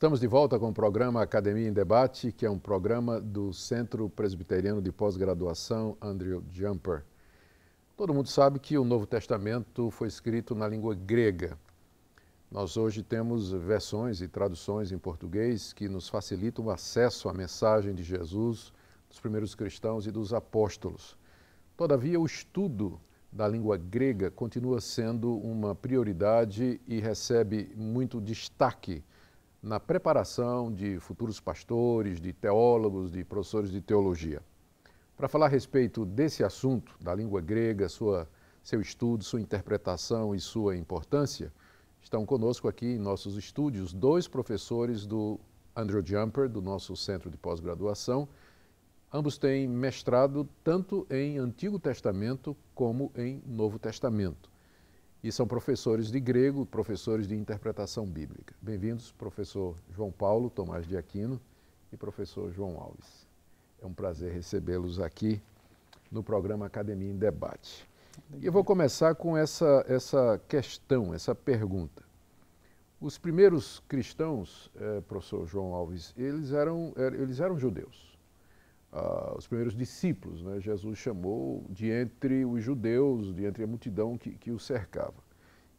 Estamos de volta com o programa Academia em Debate, que é um programa do Centro Presbiteriano de Pós-Graduação Andrew Jumper. Todo mundo sabe que o Novo Testamento foi escrito na língua grega. Nós hoje temos versões e traduções em português que nos facilitam o acesso à mensagem de Jesus, dos primeiros cristãos e dos apóstolos. Todavia, o estudo da língua grega continua sendo uma prioridade e recebe muito destaque na preparação de futuros pastores, de teólogos, de professores de teologia. Para falar a respeito desse assunto, da língua grega, sua, seu estudo, sua interpretação e sua importância, estão conosco aqui em nossos estúdios dois professores do Andrew Jumper, do nosso centro de pós-graduação. Ambos têm mestrado tanto em Antigo Testamento como em Novo Testamento e são professores de grego, professores de interpretação bíblica. Bem-vindos, professor João Paulo Tomás de Aquino e professor João Alves. É um prazer recebê-los aqui no programa Academia em Debate. E eu vou começar com essa, essa questão, essa pergunta. Os primeiros cristãos, eh, professor João Alves, eles eram, eh, eles eram judeus. Ah, os primeiros discípulos, né? Jesus chamou de entre os judeus, de entre a multidão que, que o cercava.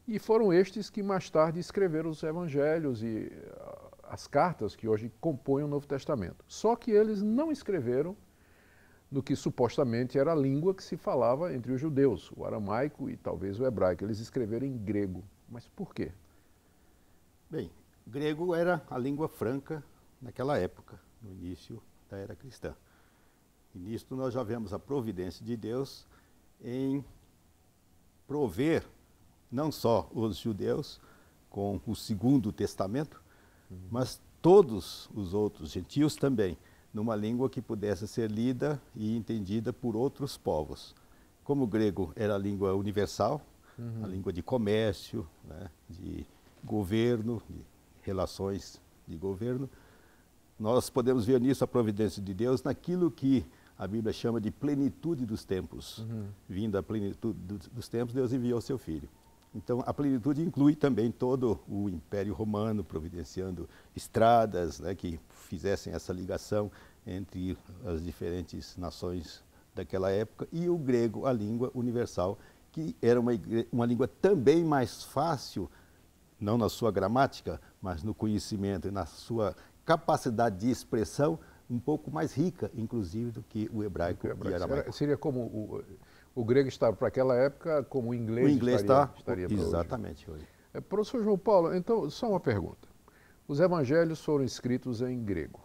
E foram estes que mais tarde escreveram os evangelhos e ah, as cartas que hoje compõem o Novo Testamento. Só que eles não escreveram no que supostamente era a língua que se falava entre os judeus, o aramaico e talvez o hebraico. Eles escreveram em grego. Mas por quê? Bem, grego era a língua franca naquela época, no início da era cristã. E nisto nós já vemos a providência de Deus em prover não só os judeus com o segundo testamento, uhum. mas todos os outros gentios também, numa língua que pudesse ser lida e entendida por outros povos. Como o grego era a língua universal, uhum. a língua de comércio, né, de governo, de relações de governo, nós podemos ver nisso a providência de Deus naquilo que a Bíblia chama de plenitude dos tempos. Uhum. Vindo a plenitude dos tempos, Deus enviou seu filho. Então, a plenitude inclui também todo o Império Romano, providenciando estradas né, que fizessem essa ligação entre as diferentes nações daquela época, e o grego, a língua universal, que era uma, uma língua também mais fácil, não na sua gramática, mas no conhecimento e na sua capacidade de expressão, um pouco mais rica, inclusive, do que o hebraico, o hebraico. e aramaico. Seria como o, o grego estava para aquela época, como o inglês, o inglês estaria, está, estaria Exatamente, hoje. hoje. É, professor João Paulo, então, só uma pergunta. Os evangelhos foram escritos em grego,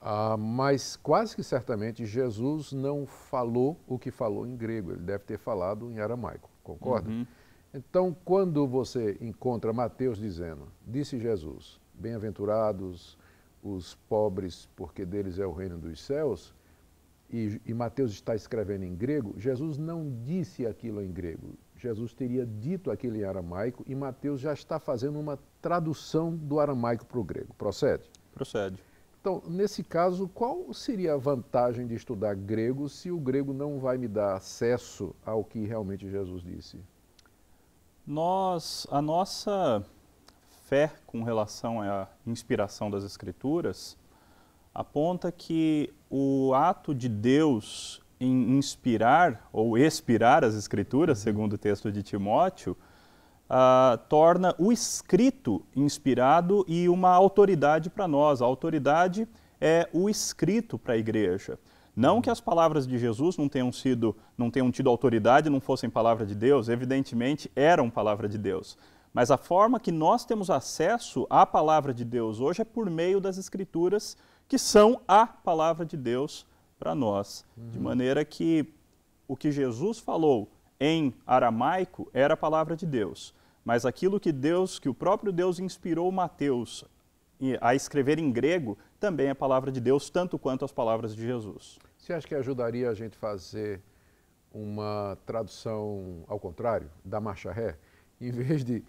ah, mas quase que certamente Jesus não falou o que falou em grego, ele deve ter falado em aramaico, concorda? Uhum. Então, quando você encontra Mateus dizendo, disse Jesus, bem-aventurados os pobres, porque deles é o reino dos céus, e, e Mateus está escrevendo em grego, Jesus não disse aquilo em grego. Jesus teria dito aquilo em aramaico e Mateus já está fazendo uma tradução do aramaico para o grego. Procede? Procede. Então, nesse caso, qual seria a vantagem de estudar grego se o grego não vai me dar acesso ao que realmente Jesus disse? Nós, a nossa fé com relação à inspiração das Escrituras aponta que o ato de Deus em inspirar ou expirar as Escrituras, uhum. segundo o texto de Timóteo, uh, torna o escrito inspirado e uma autoridade para nós. A autoridade é o escrito para a igreja. Não uhum. que as palavras de Jesus não tenham sido, não tenham tido autoridade, não fossem palavra de Deus, evidentemente eram palavra de Deus. Mas a forma que nós temos acesso à palavra de Deus hoje é por meio das Escrituras, que são a palavra de Deus para nós. Uhum. De maneira que o que Jesus falou em aramaico era a palavra de Deus, mas aquilo que Deus, que o próprio Deus inspirou Mateus a escrever em grego, também é a palavra de Deus, tanto quanto as palavras de Jesus. Você acha que ajudaria a gente fazer uma tradução ao contrário, da marcha ré? Em vez de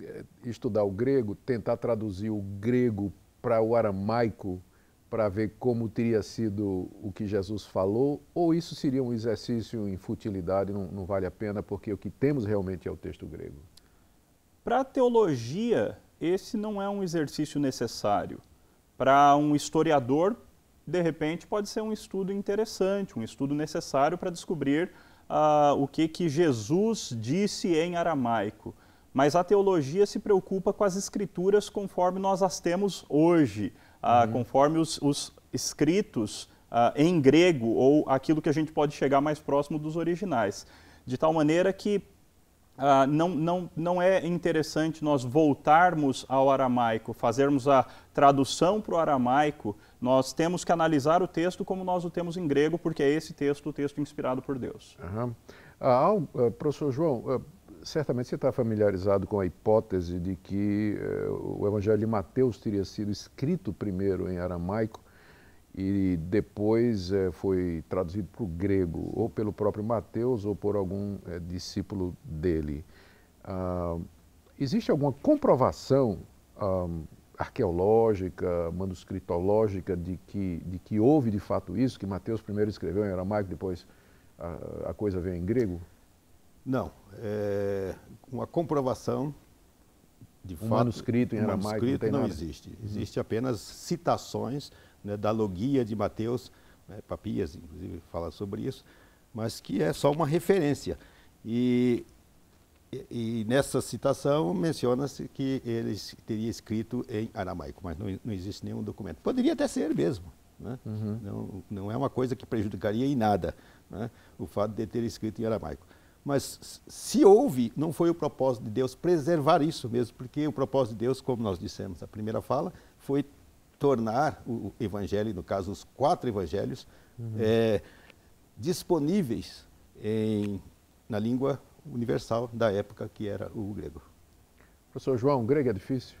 eh, estudar o grego, tentar traduzir o grego para o aramaico, para ver como teria sido o que Jesus falou, ou isso seria um exercício em futilidade, não, não vale a pena, porque o que temos realmente é o texto grego? Para a teologia, esse não é um exercício necessário. Para um historiador, de repente, pode ser um estudo interessante, um estudo necessário para descobrir uh, o que, que Jesus disse em aramaico mas a teologia se preocupa com as escrituras conforme nós as temos hoje, ah, uhum. conforme os, os escritos ah, em grego ou aquilo que a gente pode chegar mais próximo dos originais. De tal maneira que ah, não, não, não é interessante nós voltarmos ao aramaico, fazermos a tradução para o aramaico, nós temos que analisar o texto como nós o temos em grego, porque é esse texto o texto inspirado por Deus. Uhum. Ah, professor João, certamente você está familiarizado com a hipótese de que eh, o Evangelho de Mateus teria sido escrito primeiro em aramaico e depois eh, foi traduzido para o grego, ou pelo próprio Mateus ou por algum eh, discípulo dele. Ah, existe alguma comprovação ah, arqueológica, manuscritológica, de que, de que houve de fato isso, que Mateus primeiro escreveu em aramaico, depois a, ah, a coisa veio em grego? Não, é uma comprovação de um fato. manuscrito em um aramaico manuscrito não, não existe. Existe uhum. apenas citações né, da logia de Mateus, né, Papias, inclusive, fala sobre isso, mas que é só uma referência. E, e, e nessa citação menciona-se que ele teria escrito em aramaico, mas não, não existe nenhum documento. Poderia até ser mesmo. Né? Uhum. Não, não é uma coisa que prejudicaria em nada né, o fato de ter escrito em aramaico. Mas se houve, não foi o propósito de Deus preservar isso mesmo, porque o propósito de Deus, como nós dissemos na primeira fala, foi tornar o evangelho, no caso os quatro evangelhos, uhum. é, disponíveis em, na língua universal da época, que era o grego. Professor João, grego é difícil?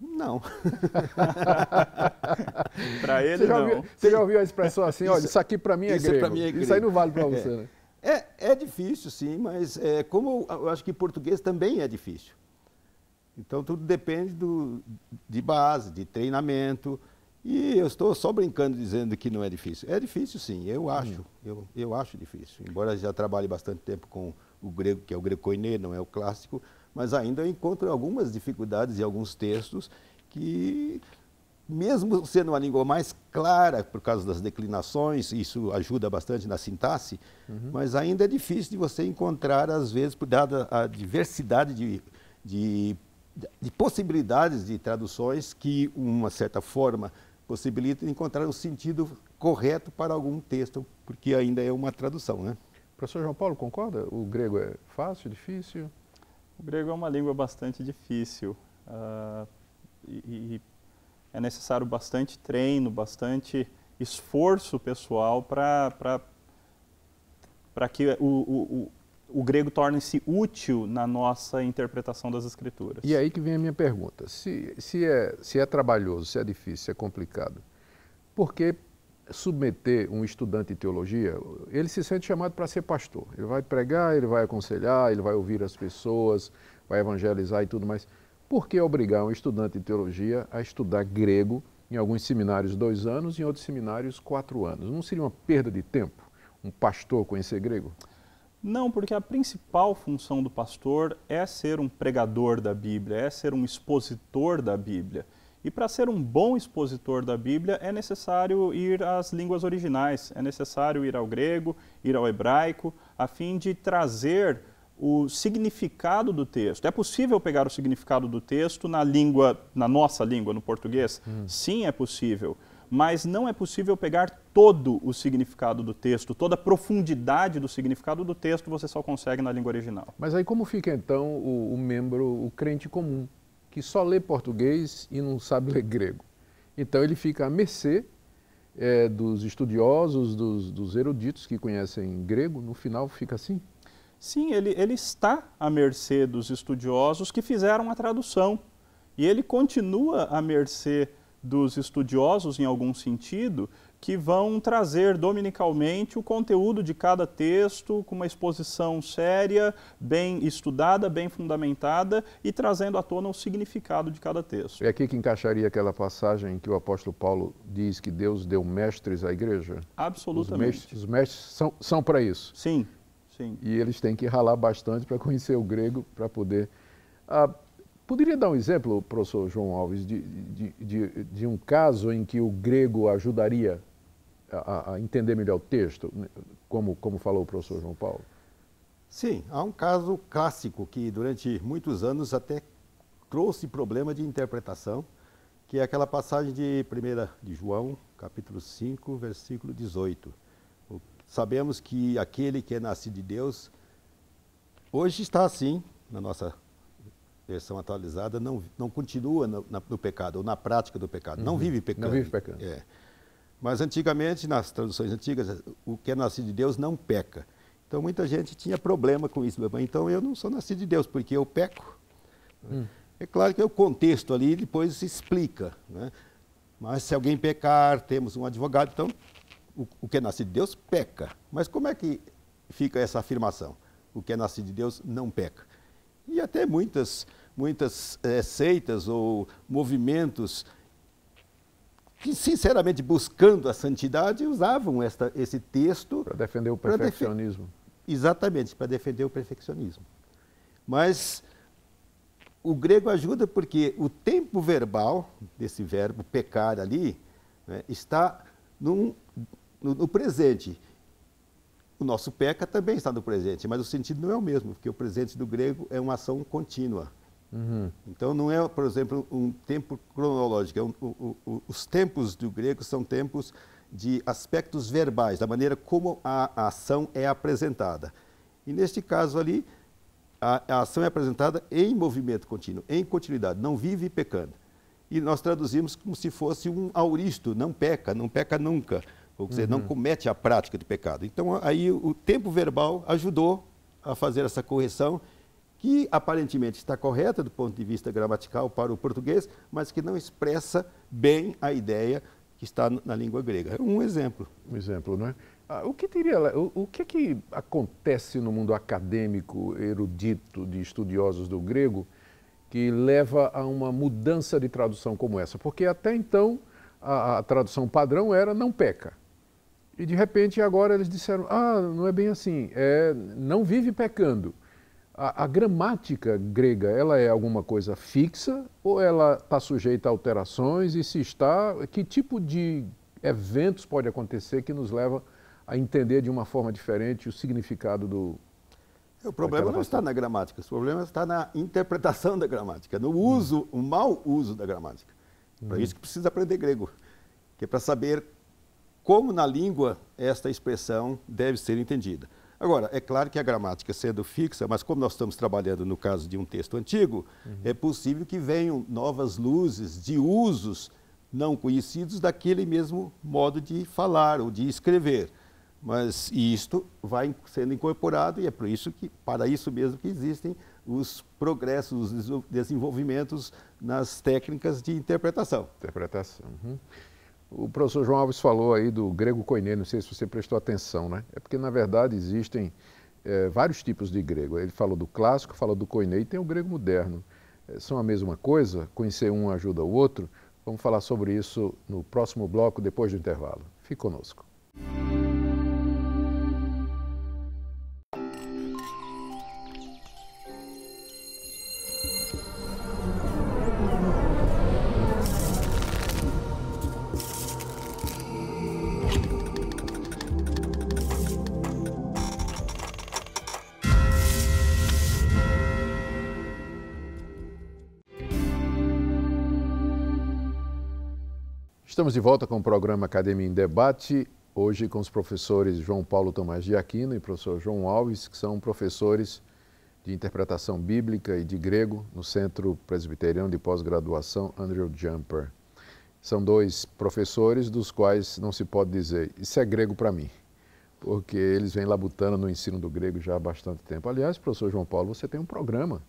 Não. para ele, você já não. Ouviu, você já ouviu a expressão assim, olha, isso aqui para mim é grego. Mim é grego. Isso aí não vale para você, é. né? É, é difícil, sim, mas é, como eu acho que português também é difícil. Então tudo depende do, de base, de treinamento. E eu estou só brincando dizendo que não é difícil. É difícil, sim, eu uhum. acho. Eu, eu acho difícil. Embora já trabalhe bastante tempo com o grego, que é o grego coinê não é o clássico, mas ainda eu encontro algumas dificuldades e alguns textos que mesmo sendo uma língua mais clara por causa das declinações, isso ajuda bastante na sintaxe, uhum. mas ainda é difícil de você encontrar, às vezes, por dada a diversidade de, de, de possibilidades de traduções que uma certa forma possibilita encontrar o sentido correto para algum texto, porque ainda é uma tradução, né? Professor João Paulo, concorda? O grego é fácil, difícil? O grego é uma língua bastante difícil. Uh, e, e é necessário bastante treino, bastante esforço pessoal para que o, o, o, o grego torne-se útil na nossa interpretação das escrituras. E aí que vem a minha pergunta. Se, se, é, se é trabalhoso, se é difícil, se é complicado, por que submeter um estudante de teologia, ele se sente chamado para ser pastor. Ele vai pregar, ele vai aconselhar, ele vai ouvir as pessoas, vai evangelizar e tudo mais. Por que obrigar um estudante de teologia a estudar grego em alguns seminários dois anos, e em outros seminários quatro anos? Não seria uma perda de tempo um pastor conhecer grego? Não, porque a principal função do pastor é ser um pregador da Bíblia, é ser um expositor da Bíblia. E para ser um bom expositor da Bíblia é necessário ir às línguas originais, é necessário ir ao grego, ir ao hebraico, a fim de trazer o significado do texto. É possível pegar o significado do texto na língua, na nossa língua, no português? Hum. Sim, é possível. Mas não é possível pegar todo o significado do texto, toda a profundidade do significado do texto você só consegue na língua original. Mas aí como fica então o, o membro, o crente comum, que só lê português e não sabe ler grego? Então ele fica à mercê é, dos estudiosos, dos, dos eruditos que conhecem grego, no final fica assim? Sim, ele, ele está à mercê dos estudiosos que fizeram a tradução. E ele continua à mercê dos estudiosos, em algum sentido, que vão trazer dominicalmente o conteúdo de cada texto, com uma exposição séria, bem estudada, bem fundamentada e trazendo à tona o significado de cada texto. É aqui que encaixaria aquela passagem que o apóstolo Paulo diz que Deus deu mestres à igreja? Absolutamente. Os mestres, os mestres são, são para isso? Sim. Sim. E eles têm que ralar bastante para conhecer o grego, para poder. Ah, poderia dar um exemplo, professor João Alves, de, de, de, de um caso em que o grego ajudaria a, a, entender melhor o texto, né, como, como falou o professor João Paulo? Sim, há um caso clássico que durante muitos anos até trouxe problema de interpretação, que é aquela passagem de 1 de João, capítulo 5, versículo 18 sabemos que aquele que é nascido de Deus, hoje está assim, na nossa versão atualizada, não, não continua no, na, no pecado, ou na prática do pecado, uhum. não vive pecando. Não vive pecando. É. Mas antigamente, nas traduções antigas, o que é nascido de Deus não peca. Então muita gente tinha problema com isso. Então eu não sou nascido de Deus, porque eu peco. Hum. É claro que o contexto ali depois se explica. Né? Mas se alguém pecar, temos um advogado, então o, que é nascido de Deus peca. Mas como é que fica essa afirmação? O que é nascido de Deus não peca. E até muitas, muitas é, seitas ou movimentos que, sinceramente, buscando a santidade, usavam esta, esse texto. Para defender o perfeccionismo. Defe exatamente, para defender o perfeccionismo. Mas o grego ajuda porque o tempo verbal desse verbo pecar ali né, está num no, no presente. O nosso peca também está no presente, mas o sentido não é o mesmo, porque o presente do grego é uma ação contínua. Uhum. Então não é, por exemplo, um tempo cronológico. É um, os tempos do grego são tempos de aspectos verbais, da maneira como a, a ação é apresentada. E neste caso ali, a, a, ação é apresentada em movimento contínuo, em continuidade, não vive pecando. E nós traduzimos como se fosse um auristo, não peca, não peca nunca ou dizer, uhum. não comete a prática de pecado. Então, aí o tempo verbal ajudou a fazer essa correção, que aparentemente está correta do ponto de vista gramatical para o português, mas que não expressa bem a ideia que está na língua grega. É um exemplo. Um exemplo, não é? Ah, o que teria, o, o que é que acontece no mundo acadêmico, erudito, de estudiosos do grego, que leva a uma mudança de tradução como essa? Porque até então a, a tradução padrão era não peca. E de repente agora eles disseram: ah, não é bem assim, é, não vive pecando. A, a gramática grega, ela é alguma coisa fixa ou ela está sujeita a alterações? E se está, que tipo de eventos pode acontecer que nos leva a entender de uma forma diferente o significado do. O problema não está na gramática, o problema está na interpretação da gramática, no uso, hum. o mau uso da gramática. Para uhum. isso que precisa aprender grego, que é para saber como na língua esta expressão deve ser entendida. Agora, é claro que a gramática sendo fixa, mas como nós estamos trabalhando no caso de um texto antigo, uhum. é possível que venham novas luzes de usos não conhecidos daquele mesmo modo de falar ou de escrever. Mas isto vai sendo incorporado e é por isso que, para isso mesmo que existem os progressos, os desenvolvimentos nas técnicas de interpretação. Interpretação. Uhum. O professor João Alves falou aí do grego koiné, não sei se você prestou atenção, né? É porque, na verdade, existem é, vários tipos de grego. Ele falou do clássico, falou do koiné e tem o grego moderno. É, são a mesma coisa? Conhecer um ajuda o outro? Vamos falar sobre isso no próximo bloco, depois do intervalo. Fique conosco. Estamos de volta com o programa Academia em Debate, hoje com os professores João Paulo Tomás de Aquino e professor João Alves, que são professores de interpretação bíblica e de grego no Centro Presbiteriano de Pós-Graduação Andrew Jumper. São dois professores dos quais não se pode dizer isso é grego para mim, porque eles vêm labutando no ensino do grego já há bastante tempo. Aliás, professor João Paulo, você tem um programa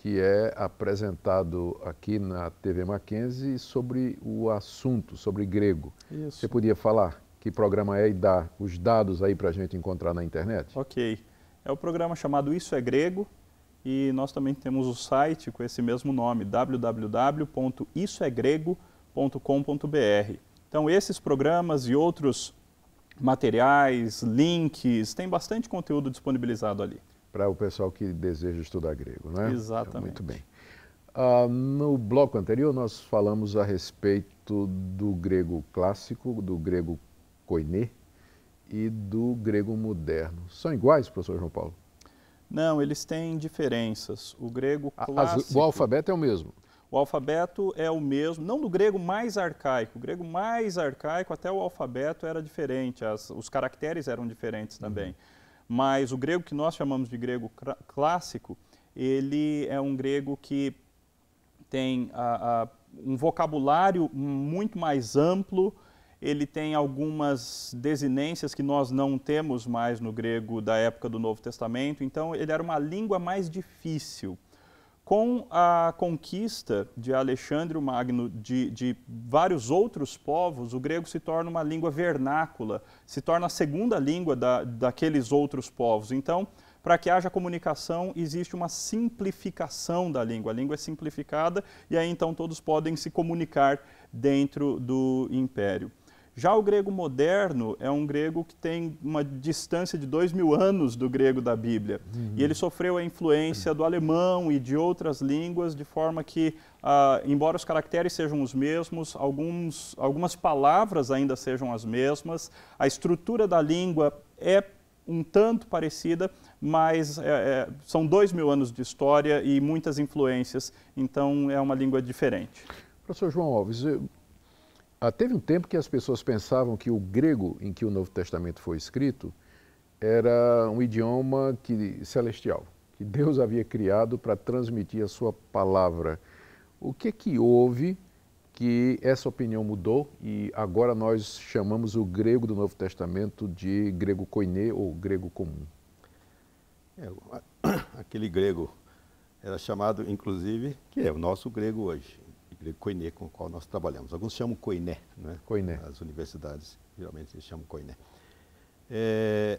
que é apresentado aqui na TV Mackenzie sobre o assunto, sobre grego. Isso. Você podia falar que programa é e dar os dados aí para a gente encontrar na internet? Ok. É o programa chamado Isso é Grego e nós também temos o site com esse mesmo nome, www.issoegrego.com.br. É então esses programas e outros materiais, links, tem bastante conteúdo disponibilizado ali para o pessoal que deseja estudar grego, né? Exatamente. Então, muito bem. Ah, no bloco anterior, nós falamos a respeito do grego clássico, do grego koiné e do grego moderno. São iguais, professor João Paulo? Não, eles têm diferenças. O grego clássico... o alfabeto é o mesmo? O alfabeto é o mesmo, não do grego mais arcaico. O grego mais arcaico, até o alfabeto era diferente, as, os caracteres eram diferentes uhum. também. Uhum. Mas o grego que nós chamamos de grego clássico, ele é um grego que tem a, a, um vocabulário muito mais amplo, ele tem algumas desinências que nós não temos mais no grego da época do Novo Testamento, então ele era uma língua mais difícil com a conquista de Alexandre o Magno de, de, vários outros povos, o grego se torna uma língua vernácula, se torna a segunda língua da, daqueles outros povos. Então, para que haja comunicação, existe uma simplificação da língua. A língua é simplificada e aí então todos podem se comunicar dentro do império. Já o grego moderno é um grego que tem uma distância de dois mil anos do grego da Bíblia. Uhum. E ele sofreu a influência do alemão e de outras línguas, de forma que, ah, embora os caracteres sejam os mesmos, alguns, algumas palavras ainda sejam as mesmas, a estrutura da língua é um tanto parecida, mas é, é, são dois mil anos de história e muitas influências, então é uma língua diferente. Professor João Alves, ah, teve um tempo que as pessoas pensavam que o grego em que o Novo Testamento foi escrito era um idioma que, celestial, que Deus havia criado para transmitir a sua palavra. O que é que houve que essa opinião mudou e agora nós chamamos o grego do Novo Testamento de grego koiné ou grego comum? É, aquele grego era chamado, inclusive, que é o nosso grego hoje, grego koiné, com o qual nós trabalhamos. Alguns chamam koiné, né? Koiné. As universidades geralmente chamam koiné. É,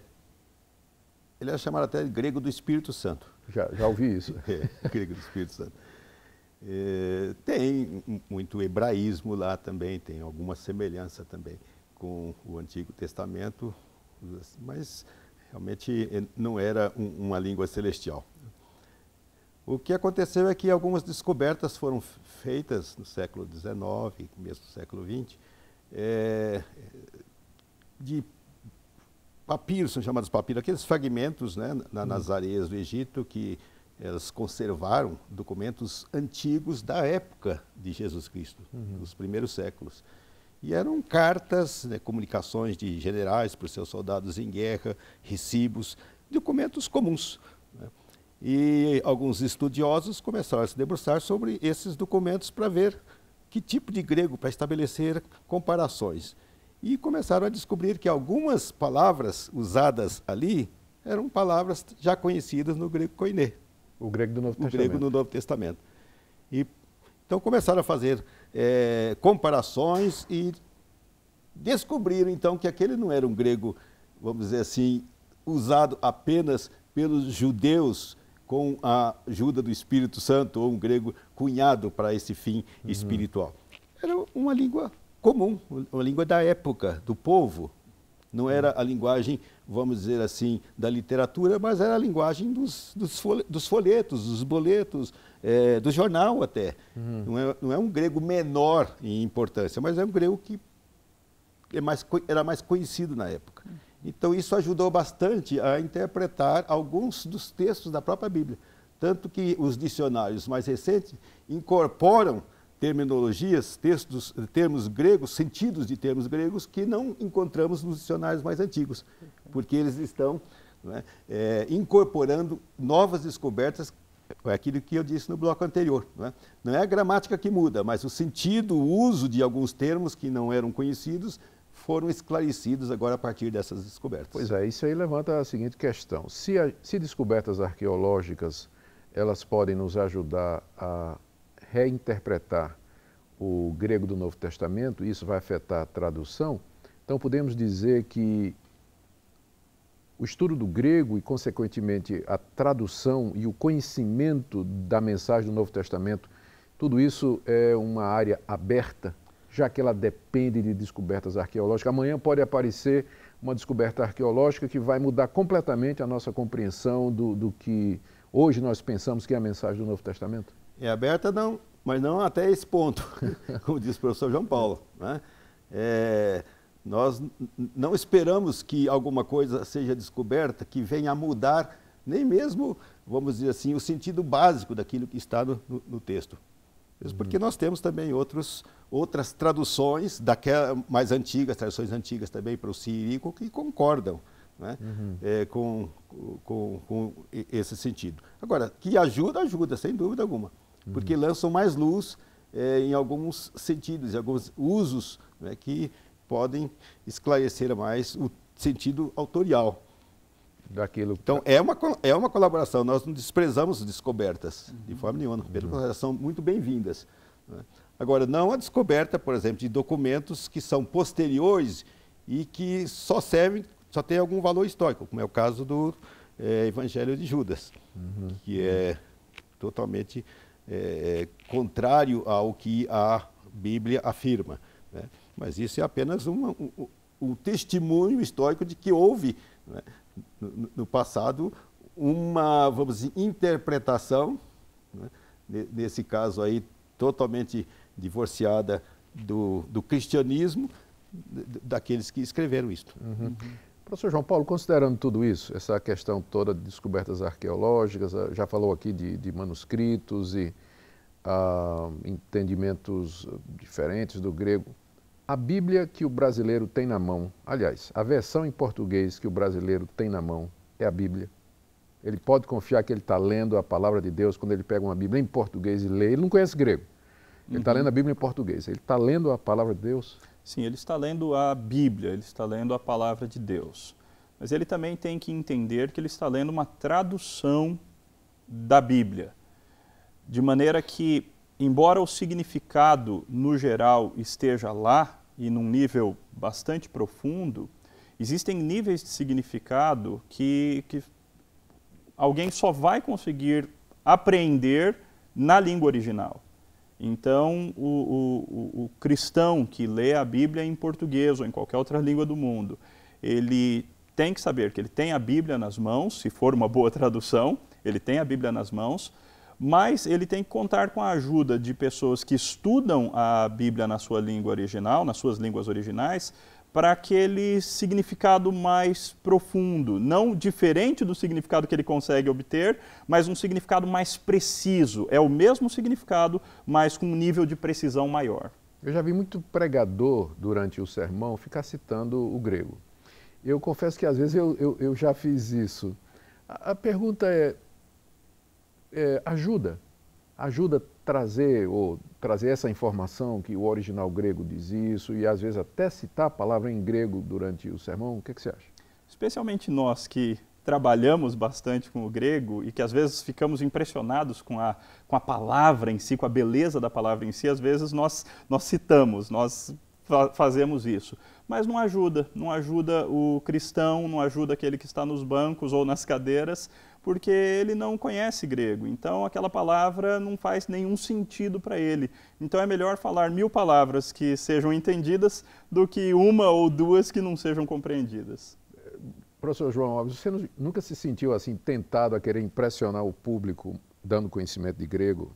ele é chamado até grego do Espírito Santo. Já, já ouvi isso. é, grego do Espírito Santo. É, tem muito hebraísmo lá também, tem alguma semelhança também com o Antigo Testamento, mas realmente eh, não era um, uma língua celestial. O que aconteceu é que algumas descobertas foram feitas no século XIX, começo do século XX, é, eh, de papiros, são chamados papiros, aqueles fragmentos né, na, nas hum. areias do Egito que elas conservaram documentos antigos da época de Jesus Cristo, uhum. dos primeiros séculos. E eram cartas, né, comunicações de generais para os seus soldados em guerra, recibos, documentos comuns. E alguns estudiosos começaram a se debruçar sobre esses documentos para ver que tipo de grego, para estabelecer comparações. E começaram a descobrir que algumas palavras usadas ali eram palavras já conhecidas no grego koiné. O grego do Novo o Testamento. grego do Novo Testamento. E, então começaram a fazer é, comparações e descobriram então que aquele não era um grego, vamos dizer assim, usado apenas pelos judeus com a ajuda do Espírito Santo, ou um grego cunhado para esse fim uhum. espiritual. Era uma língua comum, uma língua da época, do povo. Não era a linguagem, vamos dizer assim, da literatura, mas era a linguagem dos, dos folhetos, dos boletos, é, do jornal até. Uhum. Não, é, não é um grego menor em importância, mas é um grego que é mais, era mais conhecido na época. Então, isso ajudou bastante a interpretar alguns dos textos da própria Bíblia. Tanto que os dicionários mais recentes incorporam terminologias, textos, termos gregos, sentidos de termos gregos que não encontramos nos dicionários mais antigos, porque eles estão né, é, incorporando novas descobertas é aquilo que eu disse no bloco anterior. Né. não é a gramática que muda, mas o sentido, o uso de alguns termos que não eram conhecidos foram esclarecidos agora a partir dessas descobertas. Pois é, isso aí levanta a seguinte questão: se, a, se descobertas arqueológicas elas podem nos ajudar a reinterpretar o grego do Novo Testamento, isso vai afetar a tradução. Então podemos dizer que o estudo do grego e, consequentemente, a tradução e o conhecimento da mensagem do Novo Testamento, tudo isso é uma área aberta já que ela depende de descobertas arqueológicas. Amanhã pode aparecer uma descoberta arqueológica que vai mudar completamente a nossa compreensão do, do que hoje nós pensamos que é a mensagem do Novo Testamento? É aberta, não, mas não até esse ponto, como diz o professor João Paulo. Né? É, nós não esperamos que alguma coisa seja descoberta que venha a mudar nem mesmo, vamos dizer assim, o sentido básico daquilo que está no, no texto. Mesmo porque nós temos também outros, outras traduções daquelas mais antigas, traduções antigas também para o sírico, que concordam né? Uhum. É, com, com, com, esse sentido. Agora, que ajuda, ajuda, sem dúvida alguma, uhum. porque lançam mais luz é, em alguns sentidos, em alguns usos né, que podem esclarecer mais o sentido autorial daquilo. Então, é uma, é uma colaboração. Nós não desprezamos descobertas, uhum. de forma nenhuma. Pelo uhum. contrário, são muito bem-vindas. Né? Agora, não a descoberta, por exemplo, de documentos que são posteriores e que só servem, só tem algum valor histórico, como é o caso do é, Evangelho de Judas, uhum. que é totalmente é, contrário ao que a Bíblia afirma. Né? Mas isso é apenas uma, um, um testemunho histórico de que houve né? no, passado, uma, vamos dizer, interpretação, né? nesse caso aí, totalmente divorciada do, do cristianismo, daqueles que escreveram isso. Uhum. Uhum. Professor João Paulo, considerando tudo isso, essa questão toda de descobertas arqueológicas, eh, já falou aqui de, de manuscritos e ah, entendimentos diferentes do grego, a Bíblia que o brasileiro tem na mão, aliás, a versão em português que o brasileiro tem na mão é a Bíblia. Ele pode confiar que ele está lendo a palavra de Deus quando ele pega uma Bíblia em português e lê. Ele não conhece grego. Ele está uhum. lendo a Bíblia em português. Ele está lendo a palavra de Deus? Sim, ele está lendo a Bíblia, ele está lendo a palavra de Deus. Mas ele também tem que entender que ele está lendo uma tradução da Bíblia. De maneira que, embora o significado no geral esteja lá, e num nível bastante profundo, existem níveis de significado que, que alguém só vai conseguir apreender na língua original. Então, o, o, o, cristão que lê a Bíblia em português ou em qualquer outra língua do mundo, ele tem que saber que ele tem a Bíblia nas mãos, se for uma boa tradução, ele tem a Bíblia nas mãos, mas ele tem que contar com a ajuda de pessoas que estudam a Bíblia na sua língua original, nas suas línguas originais, para aquele significado mais profundo, não diferente do significado que ele consegue obter, mas um significado mais preciso. É o mesmo significado, mas com um nível de precisão maior. Eu já vi muito pregador durante o sermão ficar citando o grego. Eu confesso que às vezes eu, eu, eu já fiz isso. A, a pergunta é: é, ajuda, ajuda a trazer, ou, trazer essa informação que o original grego diz isso, e às vezes até citar a palavra em grego durante o sermão. O que, é que você acha? Especialmente nós que trabalhamos bastante com o grego e que às vezes ficamos impressionados com a, com a palavra em si, com a beleza da palavra em si, às vezes nós, nós citamos, nós fazemos isso. Mas não ajuda, não ajuda o cristão, não ajuda aquele que está nos bancos ou nas cadeiras porque ele não conhece grego. Então, aquela palavra não faz nenhum sentido para ele. Então, é melhor falar mil palavras que sejam entendidas do que uma ou duas que não sejam compreendidas. Professor João Alves, você nunca se sentiu assim tentado a querer impressionar o público dando conhecimento de grego?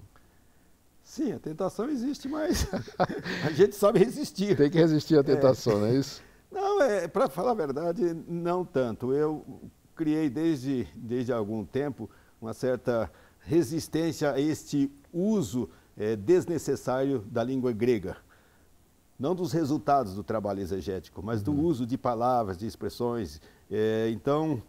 Sim, a tentação existe, mas a gente sabe resistir. Tem que resistir à tentação, é. não é isso? Não, é, para falar a verdade, não tanto. Eu criei desde, desde algum tempo uma certa resistência a este uso é, desnecessário da língua grega. Não dos resultados do trabalho exegético, mas do hum. uso de palavras, de expressões. É, então,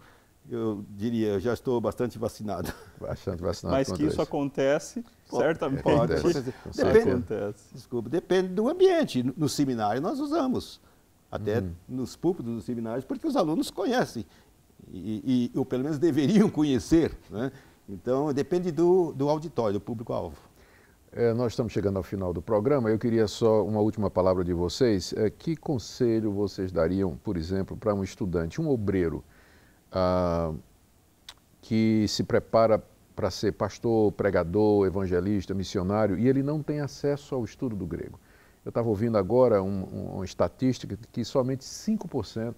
eu diria, eu já estou bastante vacinado. Bastante vacinado. Mas que isso, acontece, Pô, certamente. Pode. Acontece. Depende, acontece. Desculpa, depende do ambiente. No, no seminário nós usamos, até uhum. nos púlpitos dos seminários, porque os alunos conhecem e, e, ou pelo menos deveriam conhecer. Né? Então, depende do, do auditório, do público-alvo. É, nós estamos chegando ao final do programa. Eu queria só uma última palavra de vocês. É, que conselho vocês dariam, por exemplo, para um estudante, um obreiro, ah, que se prepara para ser pastor, pregador, evangelista, missionário, e ele não tem acesso ao estudo do grego? Eu estava ouvindo agora um, um, uma estatística que somente 5%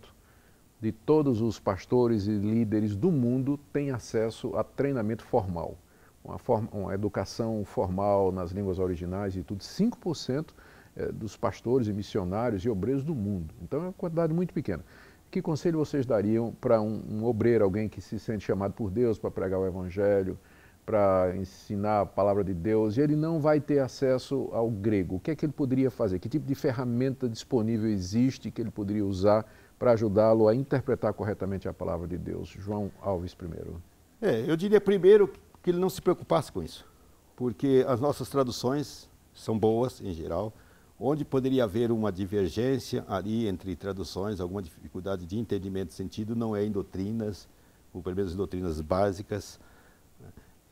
de todos os pastores e líderes do mundo têm acesso a treinamento formal, uma, forma, uma educação formal nas línguas originais e tudo. 5% eh, dos pastores e missionários e obreiros do mundo. Então é uma quantidade muito pequena. Que conselho vocês dariam para um, um obreiro, alguém que se sente chamado por Deus para pregar o Evangelho, para ensinar a palavra de Deus, e ele não vai ter acesso ao grego? O que é que ele poderia fazer? Que tipo de ferramenta disponível existe que ele poderia usar para ajudá-lo a interpretar corretamente a palavra de Deus. João Alves primeiro. É, eu diria primeiro que ele não se preocupasse com isso, porque as nossas traduções são boas em geral, onde poderia haver uma divergência ali entre traduções, alguma dificuldade de entendimento de sentido, não é em doutrinas, ou pelo menos em doutrinas básicas.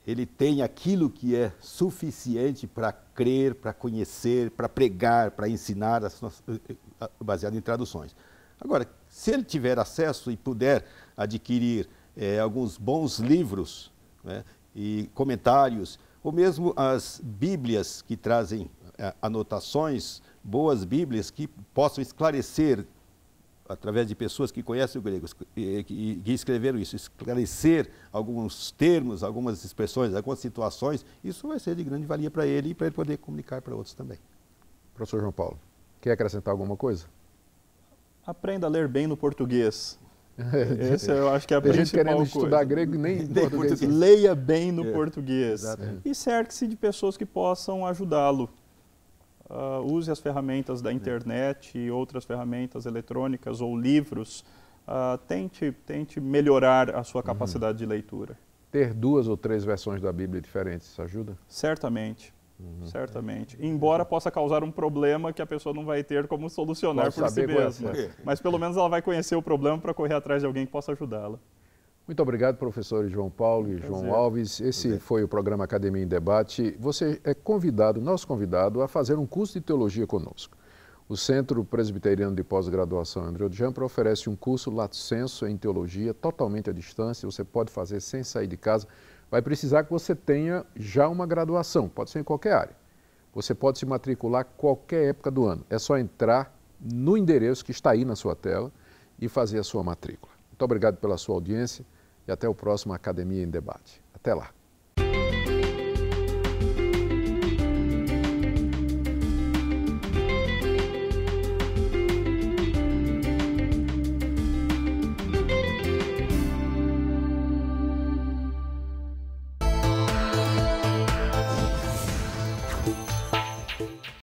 Ele tem aquilo que é suficiente para crer, para conhecer, para pregar, para ensinar, eh, eh, baseado em traduções. Agora, se ele tiver acesso e puder adquirir é, alguns bons livros né, e comentários, ou mesmo as Bíblias que trazem é, anotações, boas Bíblias que possam esclarecer, através de pessoas que conhecem o grego e que escreveram isso, esclarecer alguns termos, algumas expressões, algumas situações, isso vai ser de grande valia para ele e para ele poder comunicar para outros também. Professor João Paulo, quer acrescentar alguma coisa? aprenda a ler bem no português. Esse eu acho que é a coisa. principal gente querendo coisa. estudar grego nem português. Leia bem no é, português. E cerque-se de pessoas que possam ajudá-lo. Uh, use as ferramentas da é. internet e outras ferramentas eletrônicas ou livros. Uh, tente, tente melhorar a sua uhum. capacidade uhum. de leitura. Ter duas ou três versões da Bíblia diferentes, ajuda? Certamente. Uhum. Certamente. Embora possa causar um problema que a pessoa não vai ter como solucionar Pode por si é. mesma. Mas pelo menos ela vai conhecer o problema para correr atrás de alguém que possa ajudá-la. Muito obrigado, professores João Paulo e Prazer. João Alves. Esse Prazer. foi o programa Academia em Debate. Você é convidado, nosso convidado, a fazer um curso de teologia conosco. O Centro Presbiteriano de Pós-Graduação André Jampra oferece um curso Lato Senso em Teologia totalmente à distância. Você pode fazer sem sair de casa vai precisar que você tenha já uma graduação, pode ser em qualquer área. Você pode se matricular qualquer época do ano. É só entrar no endereço que está aí na sua tela e fazer a sua matrícula. Muito obrigado pela sua audiência e até o próximo Academia em Debate. Até lá.